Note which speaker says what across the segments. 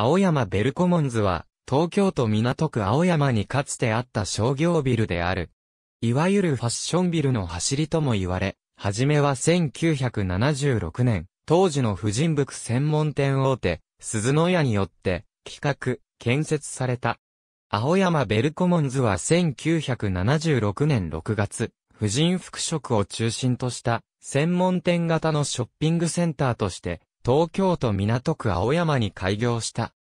Speaker 1: 青山ベルコモンズは、東京都港区青山にかつてあった商業ビルである。いわゆるファッションビルの走りとも言われ、はじめは1976年、当時の婦人服専門店大手、鈴の屋によって、企画、建設された。青山ベルコモンズは1976年6月、婦人服飾を中心とした、専門店型のショッピングセンターとして、東京都港区青山に開業した。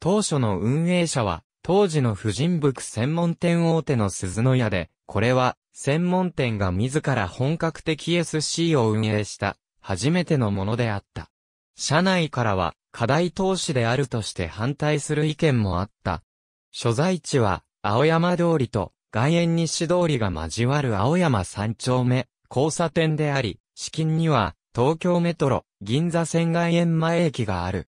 Speaker 1: 当初の運営者は、当時の婦人服専門店大手の鈴の屋で、これは、専門店が自ら本格的 SC を運営した、初めてのものであった。社内からは、課題投資であるとして反対する意見もあった。所在地は、青山通りと、外苑西通りが交わる青山三丁目、交差点であり、資金には、東京メトロ、銀座線外苑前駅がある。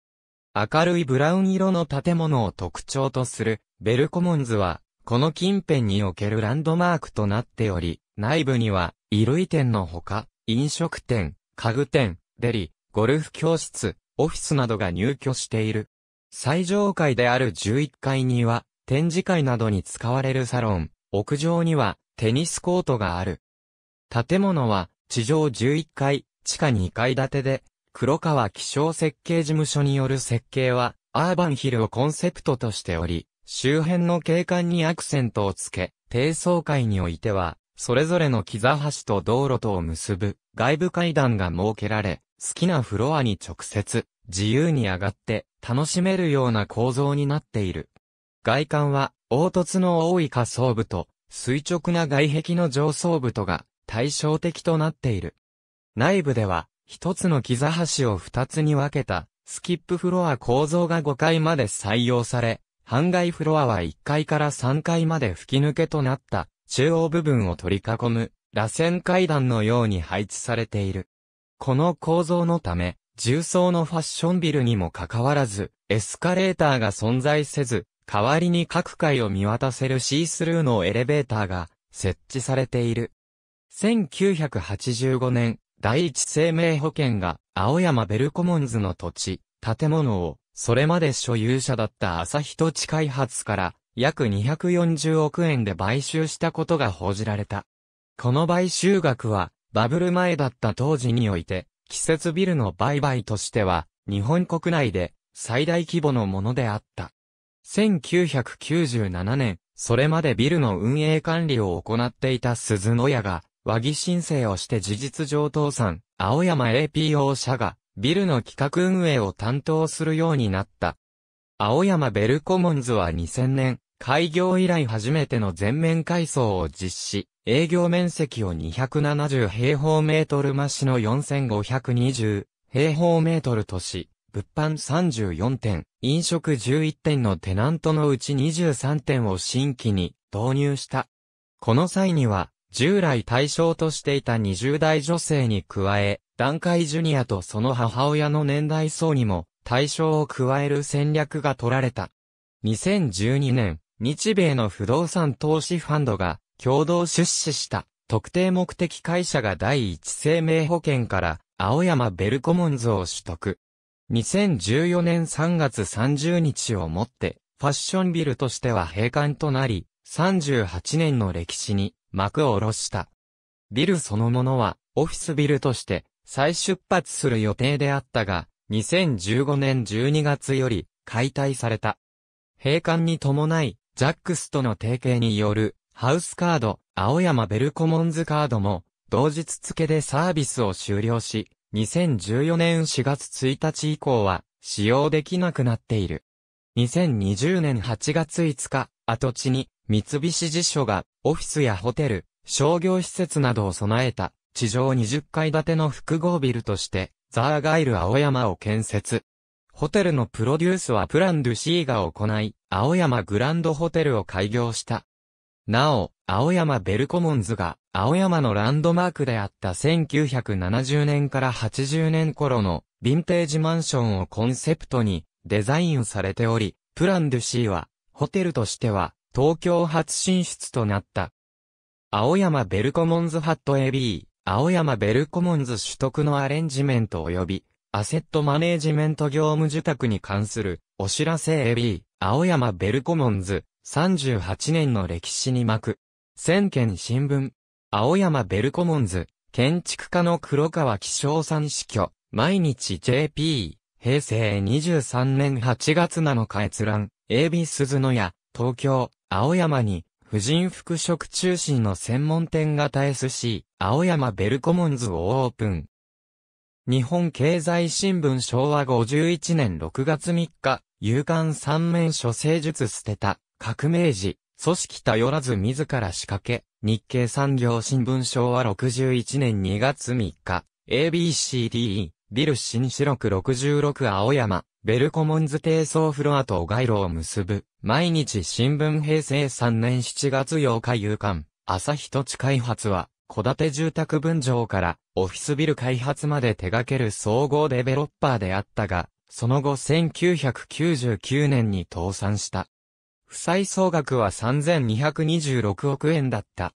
Speaker 1: 明るいブラウン色の建物を特徴とする、ベルコモンズは、この近辺におけるランドマークとなっており、内部には、衣類店のほか、飲食店、家具店、デリ、ゴルフ教室、オフィスなどが入居している。最上階である11階には、展示会などに使われるサロン、屋上には、テニスコートがある。建物は、地上11階、地下2階建てで、黒川気象設計事務所による設計は、アーバンヒルをコンセプトとしており、周辺の景観にアクセントをつけ、低層階においては、それぞれの木座橋と道路とを結ぶ外部階段が設けられ、好きなフロアに直接、自由に上がって楽しめるような構造になっている。外観は凹凸の多い下層部と垂直な外壁の上層部とが対照的となっている。内部では、一つのキザ橋を二つに分けた、スキップフロア構造が5階まで採用され、半外フロアは1階から3階まで吹き抜けとなった、中央部分を取り囲む、螺旋階段のように配置されている。この構造のため、重層のファッションビルにもかかわらず、エスカレーターが存在せず、代わりに各階を見渡せるシースルーのエレベーターが設置されている。1985年、第一生命保険が、青山ベルコモンズの土地、建物を、それまで所有者だった朝日土地開発から、約240億円で買収したことが報じられた。この買収額は、バブル前だった当時において、季節ビルの売買としては、日本国内で最大規模のものであった。1997年、それまでビルの運営管理を行っていた鈴の屋が、和議申請をして事実上倒産、青山 APO 社が、ビルの企画運営を担当するようになった。青山ベルコモンズは2000年、開業以来初めての全面改装を実施、営業面積を270平方メートル増しの4520平方メートルとし、物販34店、飲食11店のテナントのうち23店を新規に導入した。この際には、従来対象としていた20代女性に加え、段階ジュニアとその母親の年代層にも対象を加える戦略が取られた。2012年、日米の不動産投資ファンドが共同出資した特定目的会社が第一生命保険から青山ベルコモンズを取得。2014年3月30日をもってファッションビルとしては閉館となり、38年の歴史に幕を下ろした。ビルそのものは、オフィスビルとして、再出発する予定であったが、2015年12月より、解体された。閉館に伴い、ジャックスとの提携による、ハウスカード、青山ベルコモンズカードも、同日付でサービスを終了し、2014年4月1日以降は、使用できなくなっている。2020年8月5日、跡地に、三菱地所が、オフィスやホテル、商業施設などを備えた、地上20階建ての複合ビルとして、ザーガイル青山を建設。ホテルのプロデュースはプランドゥシーが行い、青山グランドホテルを開業した。なお、青山ベルコモンズが、青山のランドマークであった1970年から80年頃の、ヴィンテージマンションをコンセプトに、デザインされており、プランドゥシーは、ホテルとしては、東京初進出となった。青山ベルコモンズハット AB、青山ベルコモンズ取得のアレンジメント及び、アセットマネージメント業務受託に関するお知らせ AB、青山ベルコモンズ、38年の歴史に巻く。千件新聞、青山ベルコモンズ、建築家の黒川紀章さん死去、毎日 JP、平成23年8月7日閲覧、AB 鈴の屋、東京。青山に、婦人服飾中心の専門店型 SC、青山ベルコモンズをオープン。日本経済新聞昭和51年6月3日、勇敢三面書生術捨てた、革命時、組織頼らず自ら仕掛け、日経産業新聞昭和61年2月3日、ABCDE。ビル新六六十六青山、ベルコモンズ低層フロアと街路を結ぶ、毎日新聞平成3年7月8日夕刊、朝日土地開発は、戸建て住宅分譲からオフィスビル開発まで手掛ける総合デベロッパーであったが、その後1999年に倒産した。負債総額は3226億円だった。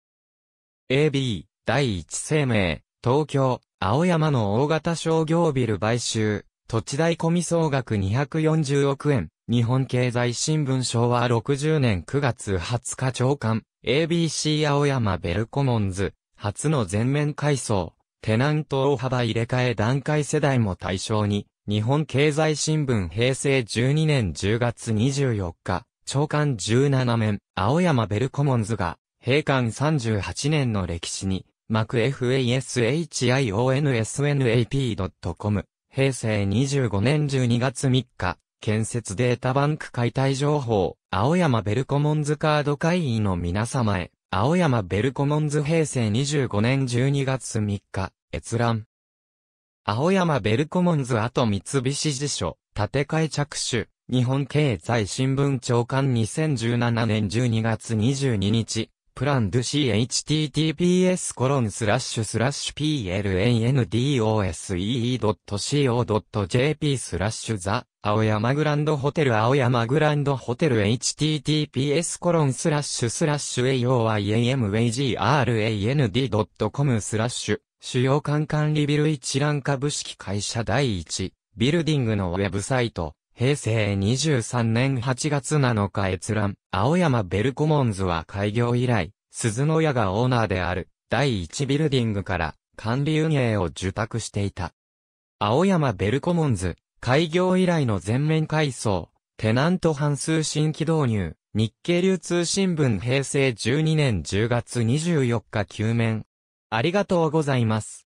Speaker 1: AB、第一生命、東京、青山の大型商業ビル買収、土地代込み総額240億円、日本経済新聞昭和60年9月20日長官、ABC 青山ベルコモンズ、初の全面改装、テナント大幅入れ替え段階世代も対象に、日本経済新聞平成12年10月24日、長官17面、青山ベルコモンズが、閉館38年の歴史に、マク f a s h i o n s n a p c o m 平成25年12月3日、建設データバンク解体情報、青山ベルコモンズカード会員の皆様へ、青山ベルコモンズ平成25年12月3日、閲覧。青山ベルコモンズ後三菱辞書、建て替え着手、日本経済新聞長官2017年12月22日、プランド chttps コロンスラッシュスラッシュ plnnDOSEE.co.jp スラッシュザ青山グランドホテル青山グランドホテル https コロンスラッシュスラッシュ a o y a m a g r a n d c o m スラッシュ主要管管理ビル一覧株式会社第一ビルディングのウェブサイト平成23年8月7日閲覧、青山ベルコモンズは開業以来、鈴の屋がオーナーである、第1ビルディングから、管理運営を受託していた。青山ベルコモンズ、開業以来の全面改装、テナント半数新規導入、日経流通新聞平成12年10月24日休面。ありがとうございます。